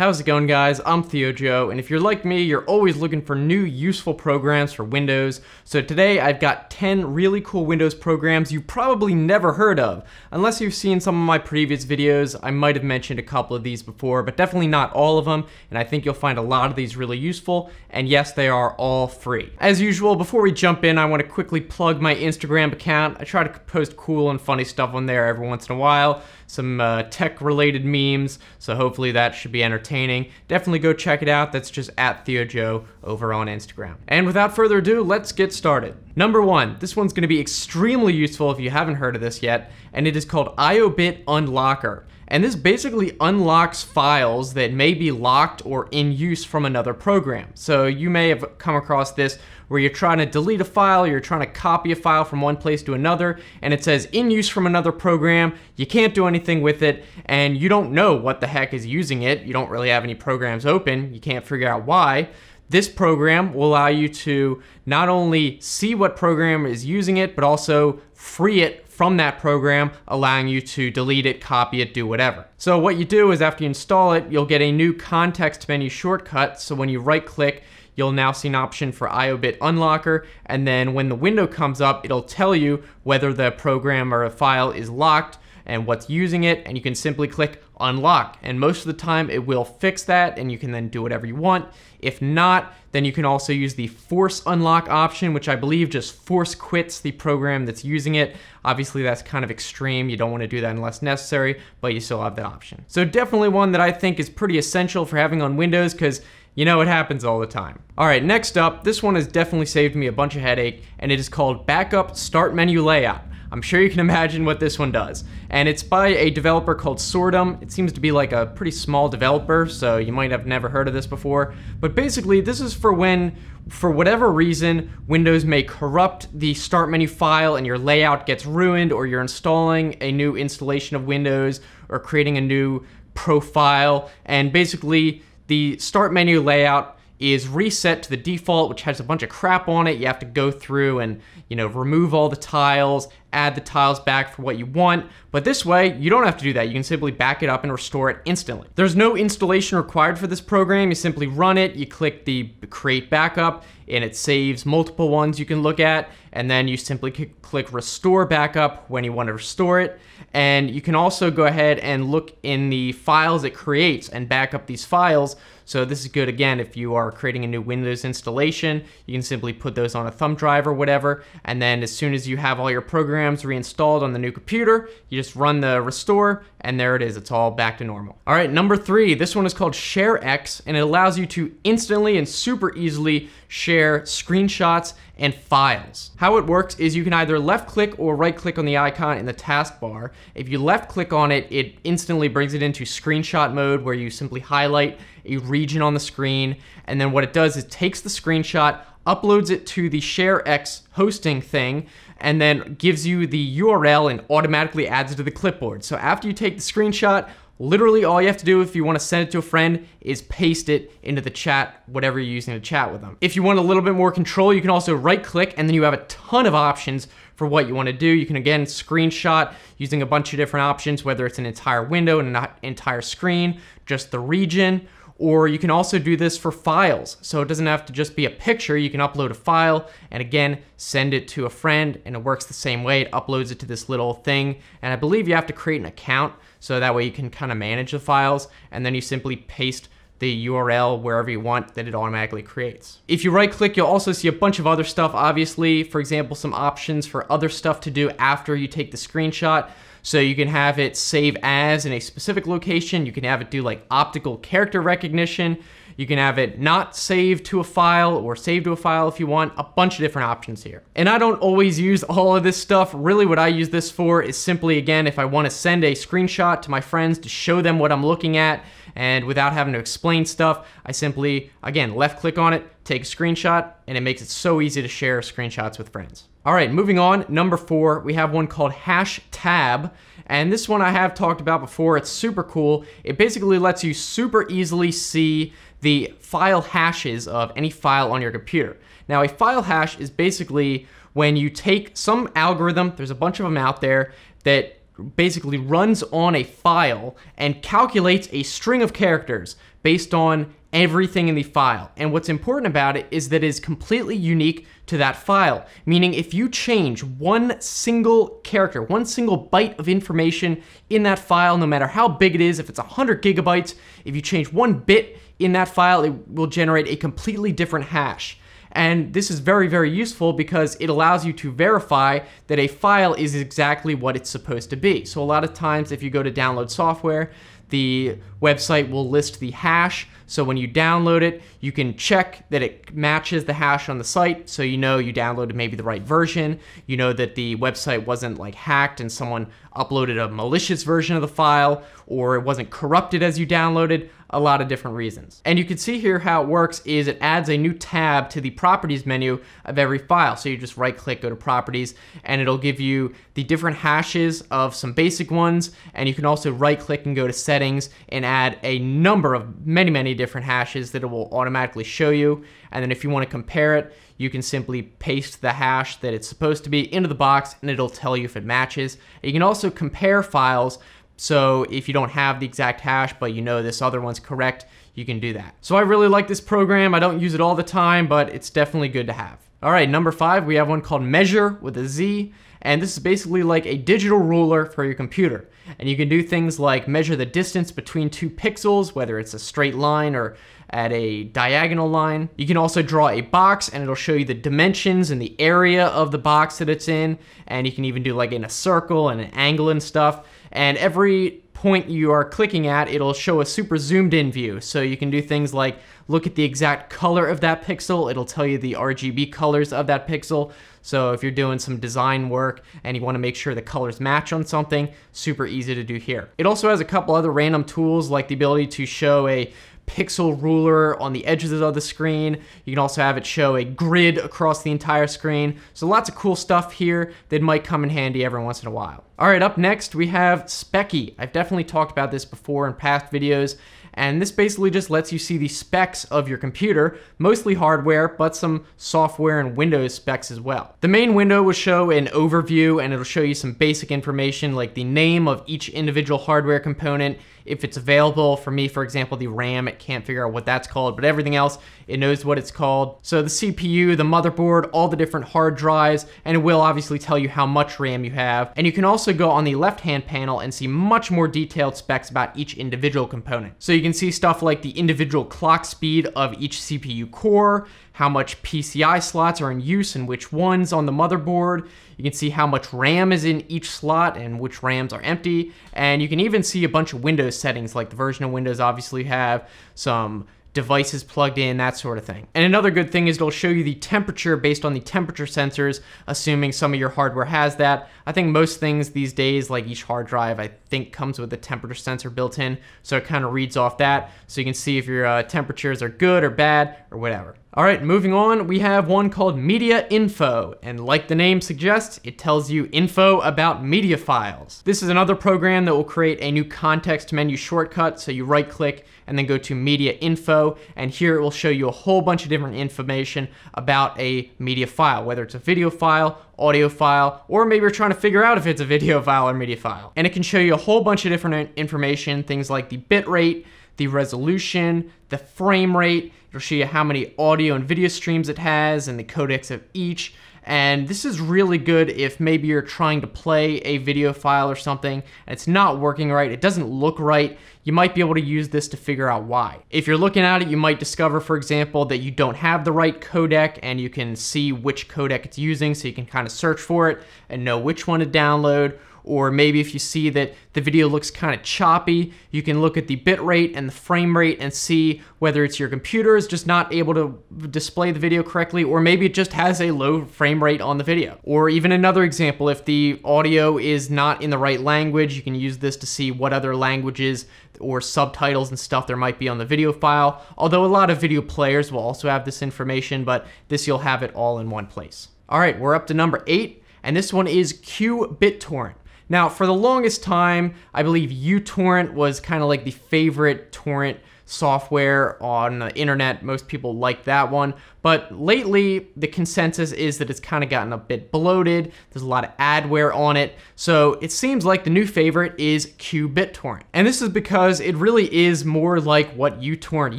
How's it going guys? I'm Theo Joe, and if you're like me, you're always looking for new useful programs for Windows. So today I've got 10 really cool Windows programs you probably never heard of. Unless you've seen some of my previous videos, I might have mentioned a couple of these before, but definitely not all of them, and I think you'll find a lot of these really useful, and yes, they are all free. As usual, before we jump in, I want to quickly plug my Instagram account. I try to post cool and funny stuff on there every once in a while, some uh, tech-related memes, so hopefully that should be entertaining entertaining. Definitely go check it out. That's just at Theo Joe over on Instagram. And without further ado, let's get started. Number one, this one's gonna be extremely useful if you haven't heard of this yet, and it is called IOBIT Unlocker and this basically unlocks files that may be locked or in use from another program. So you may have come across this where you're trying to delete a file, you're trying to copy a file from one place to another, and it says in use from another program, you can't do anything with it, and you don't know what the heck is using it, you don't really have any programs open, you can't figure out why. This program will allow you to not only see what program is using it, but also free it from that program, allowing you to delete it, copy it, do whatever. So what you do is after you install it, you'll get a new context menu shortcut. So when you right click, you'll now see an option for IOBit Unlocker, and then when the window comes up, it'll tell you whether the program or a file is locked, and what's using it, and you can simply click unlock. And most of the time it will fix that and you can then do whatever you want. If not, then you can also use the force unlock option, which I believe just force quits the program that's using it. Obviously that's kind of extreme. You don't wanna do that unless necessary, but you still have that option. So definitely one that I think is pretty essential for having on Windows because you know, it happens all the time. All right, next up, this one has definitely saved me a bunch of headache, and it is called Backup Start Menu Layout. I'm sure you can imagine what this one does. And it's by a developer called Swordom. It seems to be like a pretty small developer, so you might have never heard of this before. But basically, this is for when, for whatever reason, Windows may corrupt the start menu file and your layout gets ruined, or you're installing a new installation of Windows, or creating a new profile. And basically, the start menu layout is reset to the default, which has a bunch of crap on it. You have to go through and, you know, remove all the tiles, add the tiles back for what you want, but this way, you don't have to do that. You can simply back it up and restore it instantly. There's no installation required for this program. You simply run it, you click the create backup, and it saves multiple ones you can look at, and then you simply click restore backup when you want to restore it. And you can also go ahead and look in the files it creates and back up these files. So this is good, again, if you are creating a new Windows installation, you can simply put those on a thumb drive or whatever, and then as soon as you have all your programs programs reinstalled on the new computer. You just run the restore and there it is, it's all back to normal. All right, number three, this one is called ShareX and it allows you to instantly and super easily share screenshots and files. How it works is you can either left click or right click on the icon in the taskbar. If you left click on it, it instantly brings it into screenshot mode where you simply highlight a region on the screen. And then what it does is takes the screenshot, uploads it to the ShareX hosting thing, and then gives you the URL and automatically adds it to the clipboard. So after you take the screenshot, literally all you have to do if you want to send it to a friend is paste it into the chat, whatever you're using to chat with them. If you want a little bit more control, you can also right click and then you have a ton of options for what you want to do. You can again screenshot using a bunch of different options, whether it's an entire window and an entire screen, just the region, or you can also do this for files. So it doesn't have to just be a picture, you can upload a file and again, send it to a friend and it works the same way. It uploads it to this little thing and I believe you have to create an account so that way you can kind of manage the files and then you simply paste the URL wherever you want that it automatically creates. If you right click, you'll also see a bunch of other stuff, obviously, for example, some options for other stuff to do after you take the screenshot. So you can have it save as in a specific location. You can have it do like optical character recognition. You can have it not save to a file or save to a file if you want, a bunch of different options here. And I don't always use all of this stuff. Really what I use this for is simply, again, if I wanna send a screenshot to my friends to show them what I'm looking at and without having to explain stuff, I simply, again, left click on it, take a screenshot, and it makes it so easy to share screenshots with friends. All right, moving on, number four, we have one called Hash Tab. And this one I have talked about before, it's super cool. It basically lets you super easily see the file hashes of any file on your computer. Now a file hash is basically when you take some algorithm, there's a bunch of them out there, that basically runs on a file and calculates a string of characters based on everything in the file. And what's important about it is that it is completely unique to that file, meaning if you change one single character, one single byte of information in that file, no matter how big it is, if it's 100 gigabytes, if you change one bit in that file, it will generate a completely different hash. And this is very, very useful because it allows you to verify that a file is exactly what it's supposed to be. So a lot of times if you go to download software, the website will list the hash. So when you download it, you can check that it matches the hash on the site. So you know you downloaded maybe the right version. You know that the website wasn't like hacked and someone uploaded a malicious version of the file or it wasn't corrupted as you downloaded, a lot of different reasons. And you can see here how it works is it adds a new tab to the properties menu of every file. So you just right click, go to properties, and it'll give you the different hashes of some basic ones. And you can also right click and go to settings and add a number of many, many different hashes that it will automatically show you. And then if you want to compare it, you can simply paste the hash that it's supposed to be into the box and it'll tell you if it matches. You can also compare files. So if you don't have the exact hash, but you know this other one's correct, you can do that. So I really like this program. I don't use it all the time, but it's definitely good to have. All right, number five, we have one called Measure with a Z. And this is basically like a digital ruler for your computer. And you can do things like measure the distance between two pixels, whether it's a straight line or at a diagonal line. You can also draw a box and it'll show you the dimensions and the area of the box that it's in. And you can even do like in a circle and an angle and stuff. And every point you are clicking at, it'll show a super zoomed in view. So you can do things like look at the exact color of that pixel, it'll tell you the RGB colors of that pixel. So if you're doing some design work and you wanna make sure the colors match on something, super easy to do here. It also has a couple other random tools like the ability to show a pixel ruler on the edges of the screen. You can also have it show a grid across the entire screen. So lots of cool stuff here that might come in handy every once in a while. All right, up next we have Specky. I've definitely talked about this before in past videos and this basically just lets you see the specs of your computer, mostly hardware, but some software and Windows specs as well. The main window will show an overview and it'll show you some basic information like the name of each individual hardware component, if it's available. For me, for example, the RAM, it can't figure out what that's called, but everything else, it knows what it's called. So the CPU, the motherboard, all the different hard drives, and it will obviously tell you how much RAM you have. And you can also go on the left-hand panel and see much more detailed specs about each individual component. So you you can see stuff like the individual clock speed of each CPU core, how much PCI slots are in use and which ones on the motherboard. You can see how much RAM is in each slot and which RAMs are empty. And you can even see a bunch of Windows settings, like the version of Windows obviously have, some devices plugged in, that sort of thing. And another good thing is it'll show you the temperature based on the temperature sensors, assuming some of your hardware has that. I think most things these days, like each hard drive, I think comes with a temperature sensor built in, so it kind of reads off that, so you can see if your uh, temperatures are good or bad or whatever. All right, moving on, we have one called Media Info, and like the name suggests, it tells you info about media files. This is another program that will create a new context menu shortcut, so you right click and then go to Media Info, and here it will show you a whole bunch of different information about a media file, whether it's a video file, audio file, or maybe you're trying to figure out if it's a video file or media file. And it can show you a whole bunch of different information, things like the bit rate, the resolution, the frame rate. It'll show you how many audio and video streams it has and the codecs of each. And this is really good if maybe you're trying to play a video file or something and it's not working right, it doesn't look right, you might be able to use this to figure out why. If you're looking at it, you might discover, for example, that you don't have the right codec and you can see which codec it's using so you can kind of search for it and know which one to download or maybe if you see that the video looks kind of choppy, you can look at the bit rate and the frame rate and see whether it's your computer is just not able to display the video correctly, or maybe it just has a low frame rate on the video. Or even another example, if the audio is not in the right language, you can use this to see what other languages or subtitles and stuff there might be on the video file. Although a lot of video players will also have this information, but this you'll have it all in one place. All right, we're up to number eight, and this one is Q BitTorrent. Now, for the longest time, I believe uTorrent was kind of like the favorite torrent software on the internet. Most people like that one. But lately, the consensus is that it's kind of gotten a bit bloated. There's a lot of adware on it. So it seems like the new favorite is QBitTorrent. And this is because it really is more like what uTorrent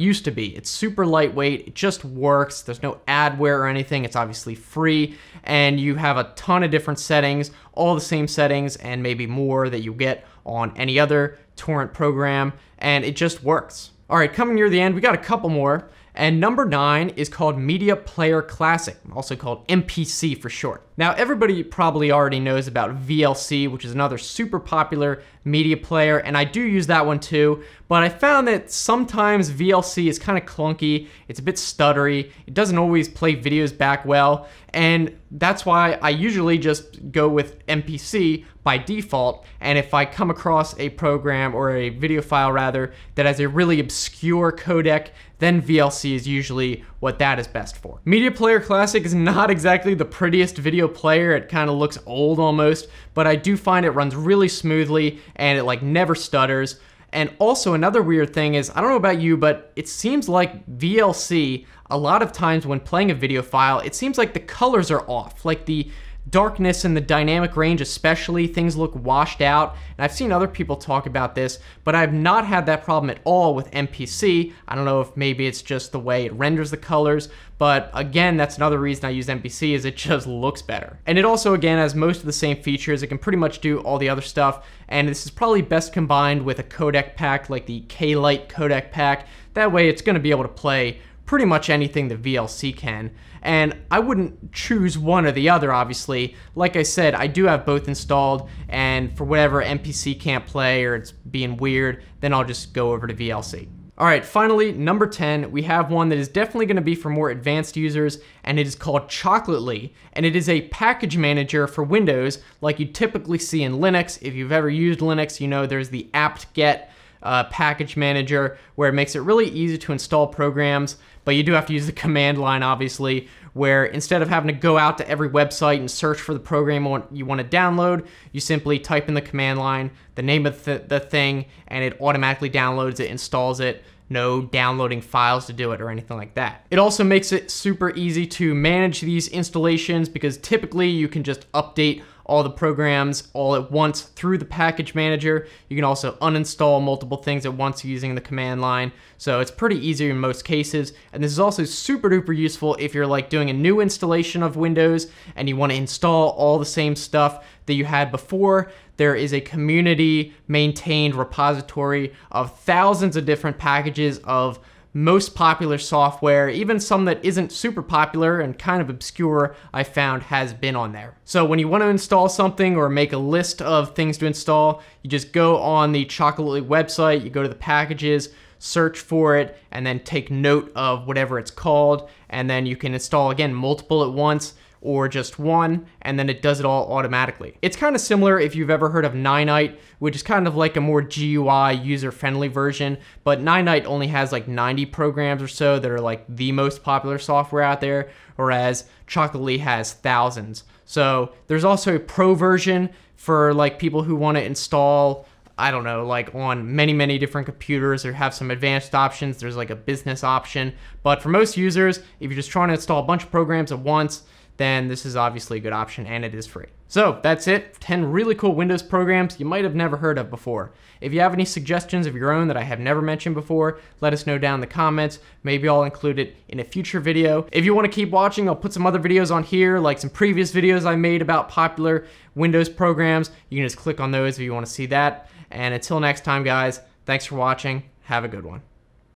used to be. It's super lightweight, it just works. There's no adware or anything. It's obviously free. And you have a ton of different settings, all the same settings and maybe more that you get on any other torrent program. And it just works. All right, coming near the end, we got a couple more. And number nine is called Media Player Classic, also called MPC for short. Now, everybody probably already knows about VLC, which is another super popular media player, and I do use that one too, but I found that sometimes VLC is kind of clunky, it's a bit stuttery, it doesn't always play videos back well, and that's why I usually just go with MPC by default, and if I come across a program or a video file rather that has a really obscure codec, then VLC is usually what that is best for. Media Player Classic is not exactly the prettiest video player. It kind of looks old almost, but I do find it runs really smoothly and it like never stutters. And also another weird thing is, I don't know about you, but it seems like VLC, a lot of times when playing a video file, it seems like the colors are off. Like the darkness and the dynamic range especially, things look washed out. And I've seen other people talk about this, but I've not had that problem at all with MPC. I don't know if maybe it's just the way it renders the colors, but again, that's another reason I use MPC is it just looks better. And it also, again, has most of the same features. It can pretty much do all the other stuff, and this is probably best combined with a codec pack like the K-Lite codec pack. That way it's gonna be able to play pretty much anything the VLC can and I wouldn't choose one or the other, obviously. Like I said, I do have both installed, and for whatever MPC can't play or it's being weird, then I'll just go over to VLC. All right, finally, number 10, we have one that is definitely gonna be for more advanced users, and it is called Chocolately, and it is a package manager for Windows, like you typically see in Linux. If you've ever used Linux, you know there's the apt-get uh, package manager where it makes it really easy to install programs, but you do have to use the command line, obviously, where instead of having to go out to every website and search for the program you want to download, you simply type in the command line, the name of the thing, and it automatically downloads it, installs it, no downloading files to do it or anything like that. It also makes it super easy to manage these installations because typically you can just update all the programs all at once through the package manager. You can also uninstall multiple things at once using the command line. So it's pretty easy in most cases. And this is also super duper useful if you're like doing a new installation of Windows and you want to install all the same stuff that you had before. There is a community maintained repository of thousands of different packages of most popular software, even some that isn't super popular and kind of obscure, I found has been on there. So when you want to install something or make a list of things to install, you just go on the Chocolately website, you go to the packages, search for it, and then take note of whatever it's called, and then you can install again multiple at once or just one, and then it does it all automatically. It's kind of similar if you've ever heard of Ninite, which is kind of like a more GUI user-friendly version, but Ninite only has like 90 programs or so that are like the most popular software out there, whereas Chocolatey has thousands. So there's also a pro version for like people who want to install I don't know, like on many, many different computers or have some advanced options. There's like a business option. But for most users, if you're just trying to install a bunch of programs at once, then this is obviously a good option and it is free. So that's it, 10 really cool Windows programs you might have never heard of before. If you have any suggestions of your own that I have never mentioned before, let us know down in the comments. Maybe I'll include it in a future video. If you wanna keep watching, I'll put some other videos on here, like some previous videos I made about popular Windows programs. You can just click on those if you wanna see that. And until next time, guys, thanks for watching. Have a good one.